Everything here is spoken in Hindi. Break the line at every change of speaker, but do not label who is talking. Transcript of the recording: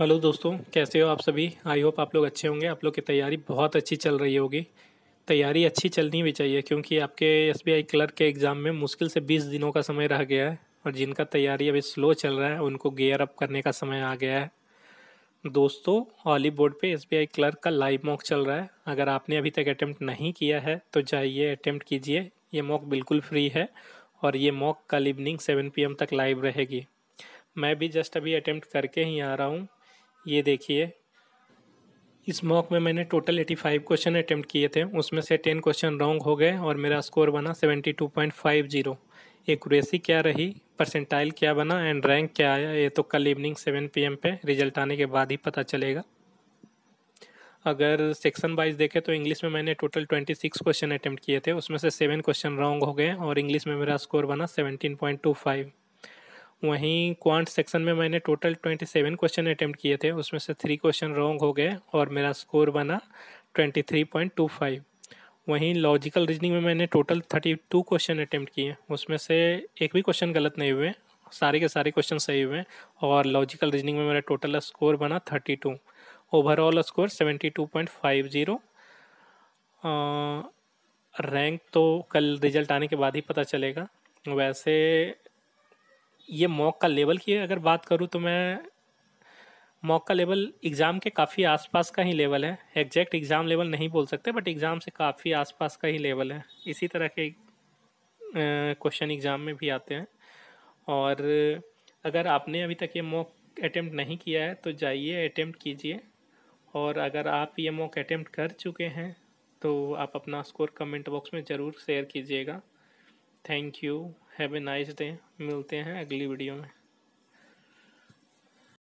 हेलो दोस्तों कैसे हो आप सभी आई होप आप लोग अच्छे होंगे आप लोग की तैयारी बहुत अच्छी चल रही होगी तैयारी अच्छी चलनी भी चाहिए क्योंकि आपके एस क्लर्क के एग्ज़ाम में मुश्किल से बीस दिनों का समय रह गया है और जिनका तैयारी अभी स्लो चल रहा है उनको गेयर अप करने का समय आ गया है दोस्तों ऑली बोर्ड पर एस क्लर्क का लाइव मॉक चल रहा है अगर आपने अभी तक अटैम्प्ट नहीं किया है तो जाइए अटैम्प्ट कीजिए ये मॉक बिल्कुल फ्री है और ये मॉक कल इवनिंग सेवन पी तक लाइव रहेगी मैं भी जस्ट अभी अटैम्प्ट करके ही आ रहा हूँ ये देखिए इस मॉक में मैंने टोटल 85 क्वेश्चन अटैम्प्ट किए थे उसमें से 10 क्वेश्चन रॉन्ग हो गए और मेरा स्कोर बना 72.50 एक्यूरेसी क्या रही परसेंटाइल क्या बना एंड रैंक क्या आया ये तो कल इवनिंग 7 पीएम पे रिजल्ट आने के बाद ही पता चलेगा अगर सेक्शन वाइज देखें तो इंग्लिश में मैंने टोटल 26 क्वेश्चन अटैम्प्ट किए थे उसमें से सेवन क्वेश्चन रॉन्ग हो गए और इंग्लिश में मेरा स्कोर बना फाइव वहीं क्वांट सेक्शन में मैंने total twenty seven question attempt किए थे उसमें से थ्री क्वेश्चन रॉन्ग हो गए और मेरा स्कोर बना twenty three point two five वहीं लॉजिकल रीजनिंग में मैंने total thirty two question attempt किए उसमें से एक भी क्वेश्चन गलत नहीं हुए सारे के सारे क्वेश्चन सही हुए और लॉजिकल रीजनिंग में मेरा टोटल स्कोर बना thirty two overall score seventy two point five zero rank तो कल रिजल्ट आने के बाद ही पता चलेगा वैसे ये मॉक का लेवल की अगर बात करूँ तो मैं मॉक का लेवल एग्ज़ाम के काफ़ी आसपास का ही लेवल है एग्जैक्ट एग्ज़ाम लेवल नहीं बोल सकते बट एग्ज़ाम से काफ़ी आसपास का ही लेवल है इसी तरह के क्वेश्चन एग्ज़ाम में भी आते हैं और अगर आपने अभी तक ये मॉक अटैम्प्ट नहीं किया है तो जाइए अटैम्प्ट कीजिए और अगर आप ये मॉक अटैम्प्ट कर चुके हैं तो आप अपना स्कोर कमेंट बॉक्स में ज़रूर शेयर कीजिएगा thank you have a nice day मिलते हैं अगली वीडियो में